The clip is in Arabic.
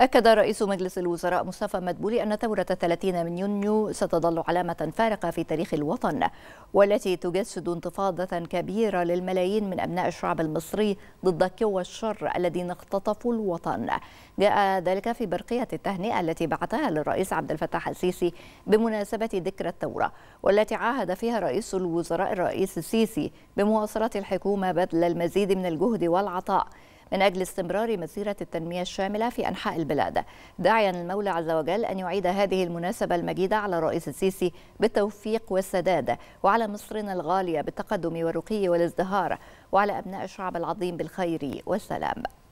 أكد رئيس مجلس الوزراء مصطفى مدبولي أن ثورة 30 من يونيو ستظل علامة فارقة في تاريخ الوطن والتي تجسد انتفاضة كبيرة للملايين من أبناء الشعب المصري ضد قوى الشر الذين اختطفوا الوطن جاء ذلك في برقية التهنئة التي بعثها للرئيس عبد الفتاح السيسي بمناسبة ذكرى الثورة والتي عاهد فيها رئيس الوزراء الرئيس السيسي بمواصلة الحكومة بذل المزيد من الجهد والعطاء من أجل استمرار مسيرة التنمية الشاملة في أنحاء البلاد داعيا المولى عز وجل أن يعيد هذه المناسبة المجيدة على الرئيس السيسي بالتوفيق والسداد وعلى مصرنا الغالية بالتقدم والرقي والازدهار وعلى أبناء الشعب العظيم بالخير والسلام